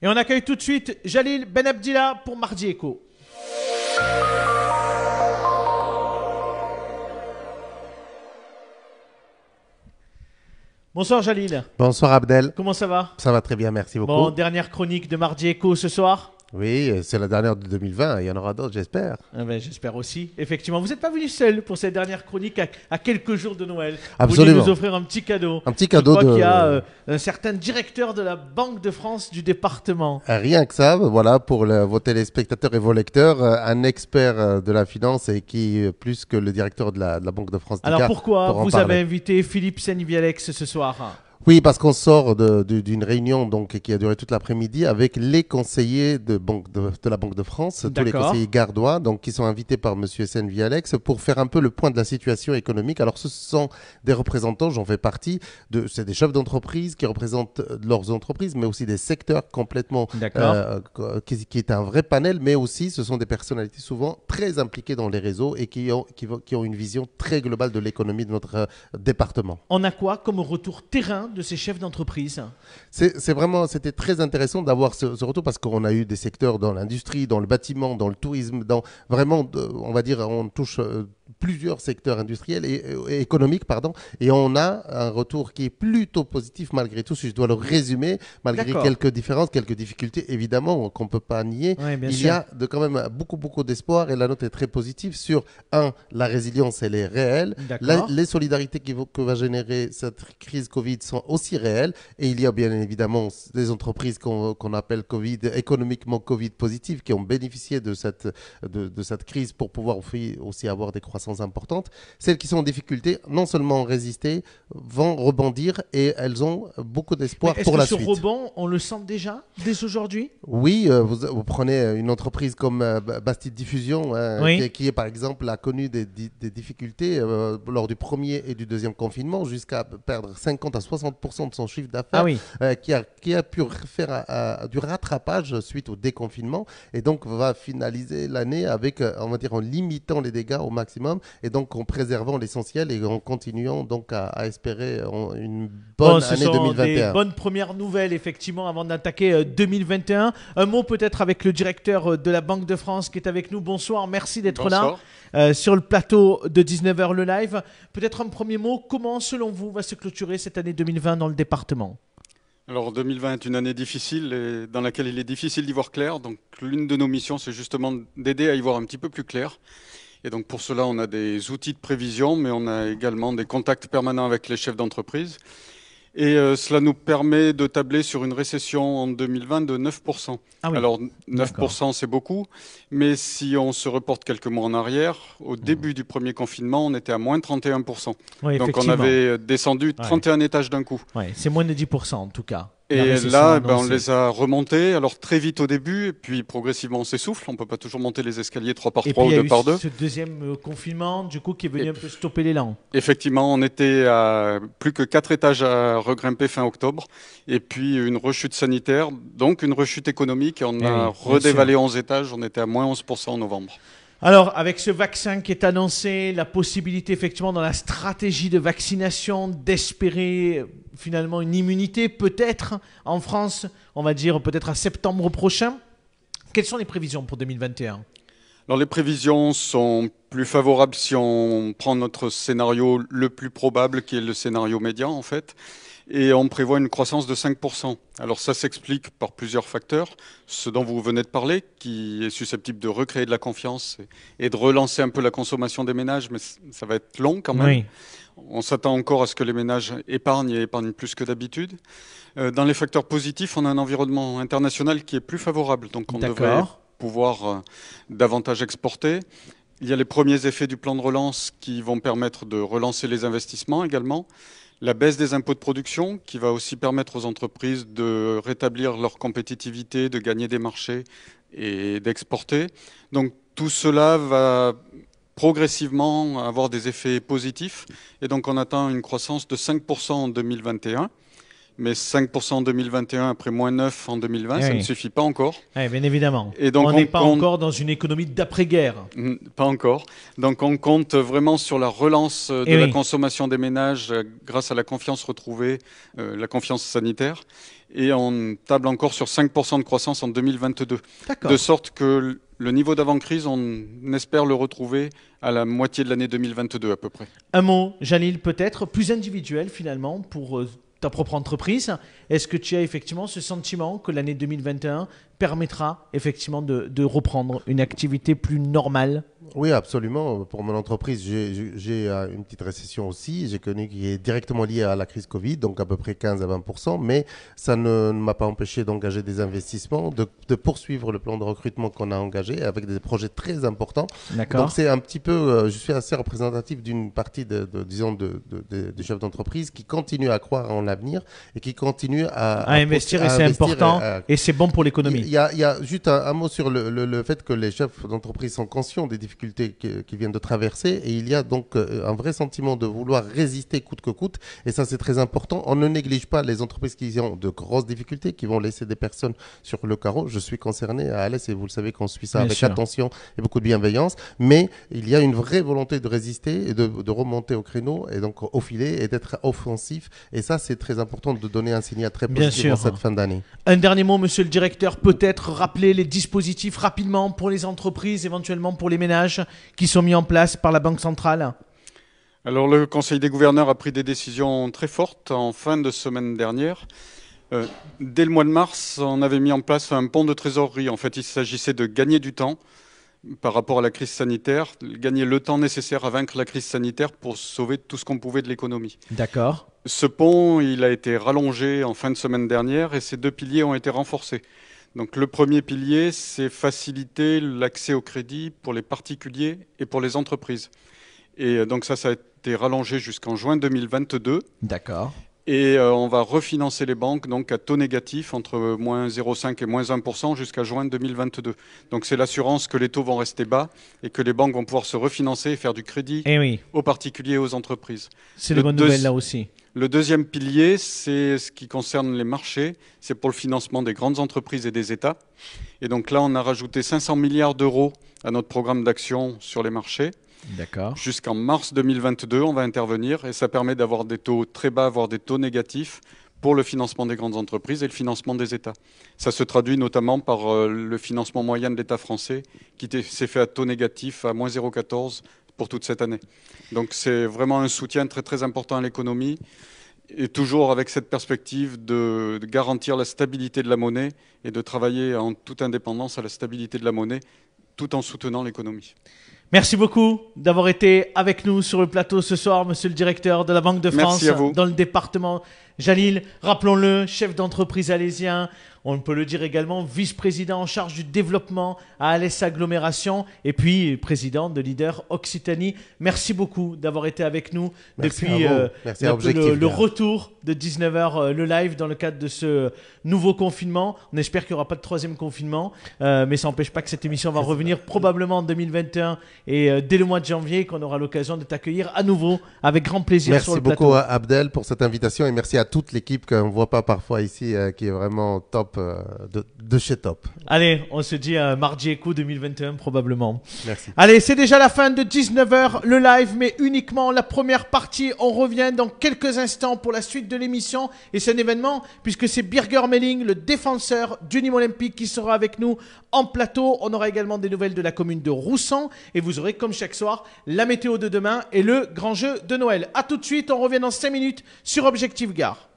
Et on accueille tout de suite Jalil Ben Abdillah pour Mardi Echo. Bonsoir Jalil. Bonsoir Abdel. Comment ça va Ça va très bien, merci beaucoup. Bon, dernière chronique de Mardi Echo ce soir. Oui, euh, c'est la dernière de 2020. Il y en aura d'autres, j'espère. Ah ben, j'espère aussi. Effectivement, vous n'êtes pas venu seul pour cette dernière chronique à, quelques jours de Noël. Absolument. Vous nous offrir un petit cadeau. Un petit cadeau. de... qu'il y a euh, un certain directeur de la Banque de France du département. Euh, rien que ça, voilà, pour vos téléspectateurs et vos lecteurs, un expert de la finance et qui, plus que le directeur de la, Banque de France. Alors pourquoi vous avez invité Philippe Senivialex ce soir oui, parce qu'on sort d'une réunion donc, qui a duré toute l'après-midi avec les conseillers de, banque de, la Banque de France, tous les conseillers gardois, donc, qui sont invités par M. SNV Alex pour faire un peu le point de la situation économique. Alors, ce sont des représentants, j'en fais partie, de, c'est des chefs d'entreprise qui représentent euh, leurs entreprises, mais aussi des secteurs complètement. Euh, qui, est un vrai panel, mais aussi ce sont des personnalités souvent très impliquées dans les réseaux et qui ont, qui, ont une vision très globale de l'économie de notre euh, département. On a quoi comme retour terrain de ces chefs d'entreprise C'est vraiment, c'était très intéressant d'avoir ce, ce, retour parce qu'on a eu des secteurs dans l'industrie, dans le bâtiment, dans le tourisme, dans vraiment, on va dire, on touche euh, plusieurs secteurs industriels euh, et, économiques, pardon, et on a un retour qui est plutôt positif malgré tout, si je dois le résumer, malgré quelques différences, quelques difficultés évidemment qu'on ne peut pas nier. il y a de, quand même beaucoup, beaucoup d'espoir et la note est très positive sur, un, la résilience, elle est réelle, les solidarités qui, que va générer cette crise Covid sont aussi réelles, et il y a bien évidemment des entreprises qu'on appelle Covid, économiquement Covid positives, qui ont bénéficié de cette, de, de cette crise pour pouvoir aussi avoir des croissances sans Celles qui sont en difficulté, non seulement résister, vont rebondir et elles ont beaucoup d'espoir pour suite. la ce rebond, on le sent déjà dès aujourd'hui Oui, euh, vous, prenez une entreprise comme euh, Bastide Diffusion, hein, qui, est par exemple a connu des, difficultés euh, lors du premier et du deuxième confinement, jusqu'à perdre 50 à 60 de son chiffre d'affaires, ah qui, a, pu faire du rattrapage suite au déconfinement et donc va finaliser l'année avec, on va dire, en limitant les dégâts au maximum et donc en préservant l'essentiel et en continuant donc à, espérer euh, une bonne année 2021. Des bonnes premières nouvelles effectivement avant d'attaquer 2021. Euh, un mot peut-être avec le directeur euh, de la Banque de France qui est avec nous. Bonsoir, merci d'être là sur le plateau de 19h le live. Peut-être un premier mot, comment selon vous va se clôturer cette année 2020 dans le département alors 2020 est une année difficile dans laquelle il est difficile d'y voir clair. Donc l'une de nos missions, c'est justement d'aider à y voir un petit peu plus clair et donc pour cela, on a des outils de prévision, mais on a également des contacts permanents avec les chefs d'entreprise. Et euh, cela nous permet de tabler sur une récession en 2020 de 9%. Ah Alors 9% c'est beaucoup, mais si on se reporte quelques mois en arrière, au hmm. début du premier confinement, on était à moins 31%. Donc on avait euh, descendu 31 étages d'un coup. c'est moins de 10% en tout cas. Et là, ben, on les a remontés, alors très vite au début, et puis progressivement on s'essouffle, on peut pas toujours monter les escaliers trois par trois ou deux par 2. ce deuxième euh, confinement, du coup, qui est venu un peu stopper l'élan. Effectivement, on était à plus que 4 étages à regrimper fin octobre, et puis une rechute sanitaire, donc une rechute économique, et on eh a redévalé 11 étages, on était à moins 11% en novembre. Alors, avec ce vaccin qui est annoncé, la possibilité effectivement dans la stratégie de vaccination d'espérer euh, finalement une immunité, peut-être en France, on va dire peut-être à septembre prochain. Quelles sont les prévisions pour 2021 Alors, les prévisions sont plus favorables si on prend notre scénario le plus probable, qui est le scénario médian en fait et on prévoit une croissance de 5%. Alors ça s'explique par plusieurs facteurs. Ce dont vous venez de parler, qui est susceptible de recréer de la confiance et de relancer un peu la consommation des ménages, mais ça va être long quand même. On s'attend encore à ce que les ménages épargnent et épargnent plus que d'habitude. Euh, dans les facteurs positifs, on a un environnement international qui est plus favorable, donc on devrait pouvoir euh, davantage exporter. Il y a les premiers effets du plan de relance qui vont permettre de relancer les investissements également la baisse des impôts de production, qui va aussi permettre aux entreprises de rétablir leur compétitivité, de gagner des marchés et d'exporter. Donc tout cela va progressivement avoir des effets positifs. Et donc on atteint une croissance de 5% en 2021. Mais 5% en 2021 après moins 9 en 2020, ça eh ne suffit pas encore. Oui, eh, bien évidemment. Et donc on n'est pas encore dans une économie d'après-guerre. Hmm, pas encore. Donc on compte vraiment sur la relance euh, de eh la consommation des ménages euh, grâce à la confiance retrouvée, euh, la confiance sanitaire. Et on table encore sur 5% de croissance en 2022. De sorte que le niveau d'avant-crise, on espère le retrouver à la moitié de l'année 2022 à peu près. Un mot, Jalil, peut-être plus individuel finalement pour ta propre entreprise, est-ce que tu as effectivement ce sentiment que l'année 2021 permettra effectivement de, de reprendre une activité plus normale oui, absolument. Pour mon entreprise, j'ai euh, une petite récession aussi. J'ai connu qui est directement liée à la crise Covid, donc à peu près 15 à 20 mais ça ne, m'a pas empêché d'engager des investissements, de, de, poursuivre le plan de recrutement qu'on a engagé avec des projets très importants. Donc c'est un petit peu, euh, je suis assez représentatif d'une partie, de, de, disons, de, des chefs d'entreprise qui continuent à croire en l'avenir et qui continuent à, à, investir et c'est important euh, et, c'est bon pour l'économie. Il y, y, a juste un, mot sur le, le, le fait que les chefs d'entreprise sont conscients des difficultés qui viennent de traverser. Et il y a donc euh, un vrai sentiment de vouloir résister coûte que coûte. Et ça, c'est très important. On ne néglige pas les entreprises qui ont de grosses difficultés, qui vont laisser des personnes sur le carreau. Je suis concerné à Alès et vous le savez qu'on suit ça avec attention et beaucoup de bienveillance. Mais il y a une vraie volonté de résister et de, remonter au créneau et donc au filet et d'être offensif. Et ça, c'est très important de donner un signal très positif Bien en cette fin d'année. Un dernier mot, monsieur le directeur, peut-être rappeler les dispositifs rapidement pour les entreprises, éventuellement pour les ménages qui sont mis en place par la Banque centrale Alors le Conseil des gouverneurs a pris des décisions très fortes en fin de semaine dernière. Euh, dès le mois de mars, on avait mis en place un pont de trésorerie. En fait, il s'agissait de gagner du temps par rapport à la crise sanitaire, gagner le temps nécessaire à vaincre la crise sanitaire pour sauver tout ce qu'on pouvait de l'économie. D'accord. Ce pont, il a été rallongé en fin de semaine dernière et ces deux piliers ont été renforcés. Donc le premier pilier, c'est faciliter l'accès au crédit pour les particuliers et pour les entreprises. Et euh, donc ça, ça a été rallongé jusqu'en juin 2022. D'accord. Et euh, on va refinancer les banques donc à taux négatif entre moins 0,5 et moins 1% jusqu'à juin 2022. Donc c'est l'assurance que les taux vont rester bas et que les banques vont pouvoir se refinancer et faire du crédit eh aux particuliers et aux entreprises. C'est le, bonne là aussi. Le deuxième pilier, c'est ce qui concerne les marchés. C'est pour le financement des grandes entreprises et des États. Et donc là, on a rajouté 500 milliards d'euros à notre programme d'action sur les marchés. D'accord. Jusqu'en mars 2022, on va intervenir et ça permet d'avoir des taux très bas, voire des taux négatifs pour le financement des grandes entreprises et le financement des États. Ça se traduit notamment par euh, le financement moyen de l'État français qui s'est fait à taux négatif à moins 0,14 pour toute cette année. Donc c'est vraiment un soutien très très important à l'économie et toujours avec cette perspective de, de, garantir la stabilité de la monnaie et de travailler en toute indépendance à la stabilité de la monnaie tout en soutenant l'économie. Merci beaucoup d'avoir été avec nous sur le plateau ce soir, monsieur le directeur de la Banque de France, dans le département Jalil. Rappelons-le, chef d'entreprise alésien, on peut le dire également, vice-président en charge du développement à Alès Agglomération et puis président de Leader Occitanie. Merci beaucoup d'avoir été avec nous depuis euh, le, retour de 19h, euh, le live dans le cadre de ce nouveau confinement. On espère qu'il n'y aura pas de troisième confinement, euh, mais ça n'empêche pas que cette émission va revenir probablement en 2021 et euh, dès le mois de janvier, qu'on aura l'occasion de t'accueillir à nouveau avec grand plaisir merci sur le plateau. Merci beaucoup Abdel pour cette invitation et merci à toute l'équipe qu'on ne voit pas parfois ici, euh, qui est vraiment top, euh, de, chez top. Allez, on se dit mardi écho 2021 probablement. Merci. Allez, c'est déjà la fin de 19h, le live, mais uniquement la première partie. On revient dans quelques instants pour la suite de l'émission et c'est un événement puisque c'est Birger Melling, le défenseur du Nîmes Olympique, qui sera avec nous en plateau. On aura également des nouvelles de la commune de Roussan et vous vous aurez comme chaque soir la météo de demain et le grand jeu de Noël. A tout de suite, on revient dans 5 minutes sur Objectif Gare.